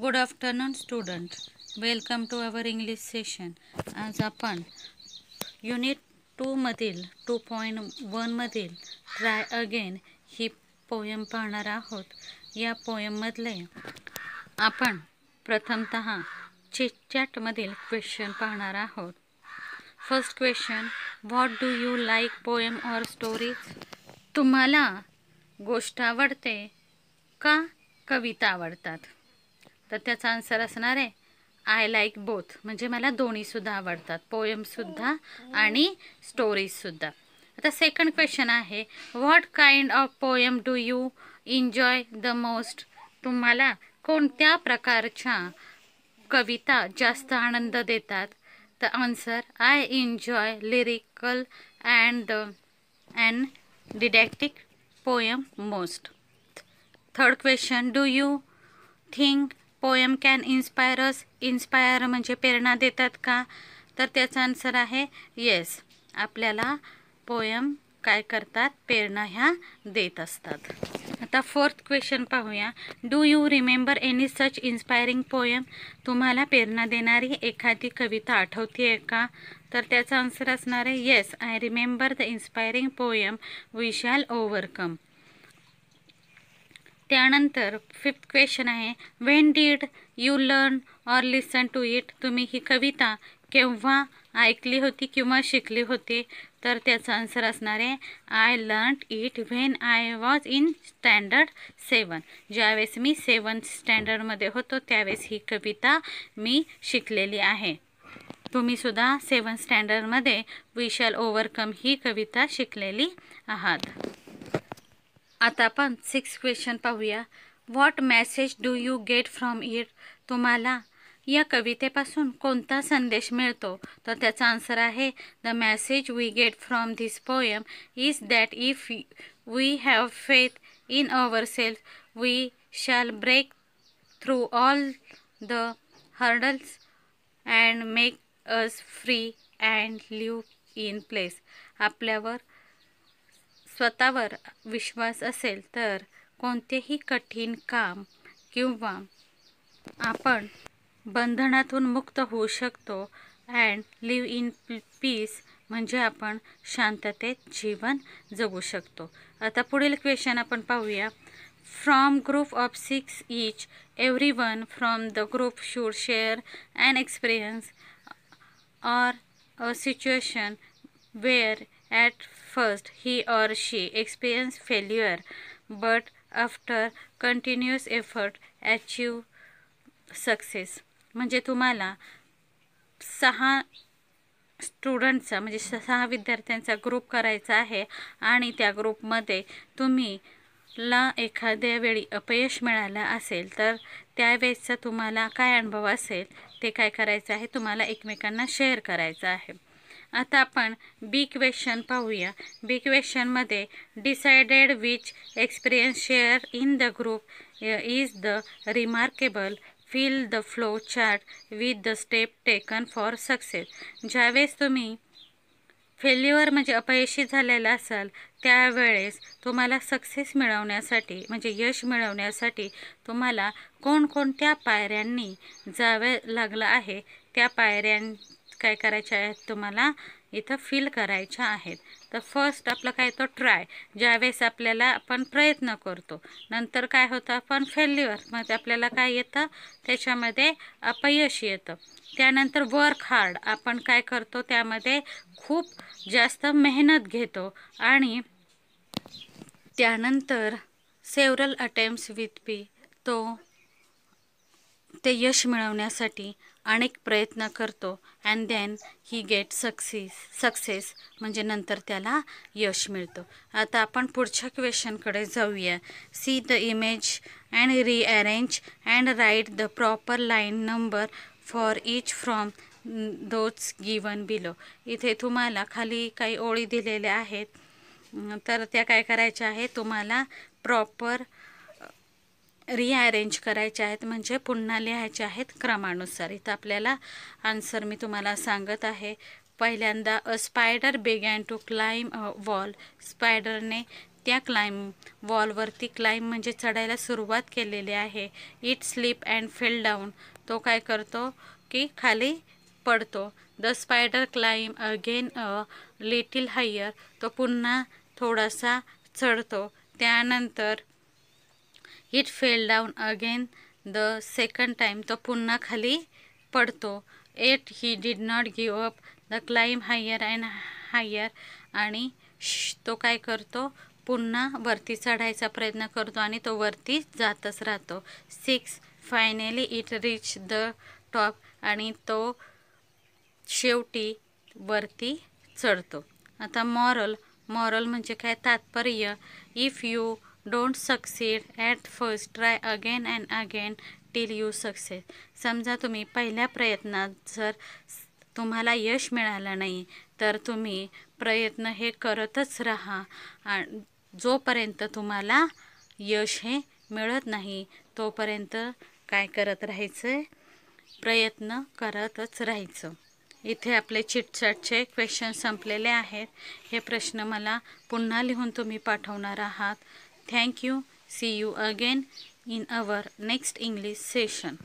Good afternoon student welcome to our English session आज आपण unit टूमधील टू पॉईंट वनमधील ट्राय अगेन ही पोयम पाहणार आहोत या पोयममधले आपण प्रथमत चिटचॅटमधील क्वेश्चन पाहणार आहोत first question what do you like poem or stories तुम्हाला गोष्ट आवडते का कविता आवडतात तर त्याचा आन्सर असणार आहे आय लाईक बोथ म्हणजे मला दोन्हीसुद्धा आवडतात पोयमसुद्धा आणि स्टोरीजसुद्धा आता सेकंड क्वेश्चन आहे what kind of poem do you enjoy the most तुम्हाला कोणत्या प्रकारच्या कविता जास्त आनंद देतात तर answer I enjoy lyrical and the and didactic poem most third question do you think poem can inspires inspire म्हणजे प्रेरणा देतात का तर त्याचा आन्सर आहे येस आपल्याला पोयम काय करतात प्रेरणा ह्या देत असतात आता फोर्थ क्वेश्चन पाहूया do you remember any such inspiring poem तुम्हाला प्रेरणा देणारी एखादी कविता आठवती आहे का तर त्याचा आन्सर असणार आहे yes I remember the inspiring poem we shall overcome त्यानंतर फिफ्थ क्वेश्चन आहे when did you learn or listen to it तुम्ही ही कविता केव्हा ऐकली होती किंवा शिकली होती तर त्याचं आन्सर असणार आहे I learn it when I was in standard seven ज्यावेळेस मी सेवन स्टँडर्डमध्ये होतो त्यावेळेस ही कविता मी शिकलेली आहे तुम्हीसुद्धा सेवन स्टँडर्डमध्ये वी शॅल ओव्हरकम ही कविता शिकलेली आहात आता आपण सिक्स क्वेश्चन पाहूया what message do you get from it तुम्हाला या कवितेपासून कोणता संदेश मिळतो तर त्याचा आन्सर आहे the message we get from this poem is that if we have faith in our self we shall break through all the hurdles and make us free and live in place आपल्यावर स्वतःवर विश्वास असेल तर कोणतेही कठीण काम किंवा आपण बंधनातून मुक्त होऊ शकतो अँड लिव इन पीस म्हणजे आपण शांततेत जीवन जगू शकतो आता पुढील क्वेश्चन आपण पाहूया from group of six each every one from the group should share and experience or a situation where at first he or she experience experiences but after continuous effort achieve success म्हणजे तुम्हाला सहा स्टुडंटचा म्हणजे सहा विद्यार्थ्यांचा group करायचा आहे आणि त्या ग्रुपमध्ये तुम्ही ला एखाद्या वेळी अपयश मिळाला असेल तर त्यावेळेसचा तुम्हाला काय अनुभव असेल ते काय करायचं आहे तुम्हाला एकमेकांना शेअर करायचं आहे आता आपण बी क्वेश्चन पाहूया बी क्वेश्चनमध्ये decided which experience share in the group is the remarkable feel the flow chart with the step taken for success ज्यावेळेस तुम्ही फेल्युअर म्हणजे अपयशी झालेला असाल त्यावेळेस तुम्हाला सक्सेस मिळवण्यासाठी म्हणजे यश मिळवण्यासाठी तुम्हाला कोणकोणत्या पायऱ्यांनी जावे लागलं आहे त्या पायऱ्यां काय करायच्या आहेत तुम्हाला इथं फील करायच्या आहेत तर फर्स्ट आपलं काय येतो ट्राय ज्यावेळेस आपल्याला आपण प्रयत्न करतो नंतर काय होतं आपण फेल्युअर मग आपल्याला काय येतं त्याच्यामध्ये अपयश येतं त्यानंतर वर्क हार्ड आपण काय करतो त्यामध्ये खूप जास्त मेहनत घेतो आणि त्यानंतर सेवरल अटेम्प्ट्स विथ पी तो ते यश मिळवण्यासाठी अनेक प्रयत्न करतो and then he get success success म्हणजे नंतर त्याला यश मिळतो आता आपण पुढच्या क्वेश्चनकडे जाऊया see the image and rearrange and write the proper line number for each from those given below इथे तुम्हाला खाली काही ओळी दिलेल्या आहेत तर त्या काय करायच्या आहे तुम्हाला प्रॉपर रिअरेंज करायचे आहेत म्हणजे पुन्हा लिहायचे आहेत क्रमानुसार इथं आपल्याला आन्सर मी तुम्हाला सांगत आहे पहिल्यांदा a spider began to climb a wall स्पायडरने त्या क्लाइम वॉलवरती क्लाइम म्हणजे चढायला सुरुवात केलेली आहे it slip and fell down तो काय करतो की खाली पडतो the spider climb again a little higher तो पुन्हा थोडासा चढतो त्यानंतर it fell down again the second time तो पुन्हा खाली पडतो yet he did not give up the climb higher and higher आणि तो काय करतो पुन्हा वरती चढायचा प्रयत्न करतो आणि तो वरती जातच राहतो six finally it reach the top आणि तो शेवटी वरती चढतो आता मॉरल मॉरल म्हणजे काय तात्पर्य if you don't succeed at first try again and again till you success समजा तुम्ही पहिल्या प्रयत्नात जर तुम्हाला यश मिळालं नाही तर तुम्ही प्रयत्न हे करतच राहा जोपर्यंत तुम्हाला यश हे मिळत नाही तोपर्यंत काय करत राहायचं प्रयत्न करतच राहायचं इथे आपले चिटचाटचे क्वेश्चन संपलेले आहेत हे प्रश्न मला पुन्हा लिहून तुम्ही पाठवणार आहात Thank you. See you again in our next English session.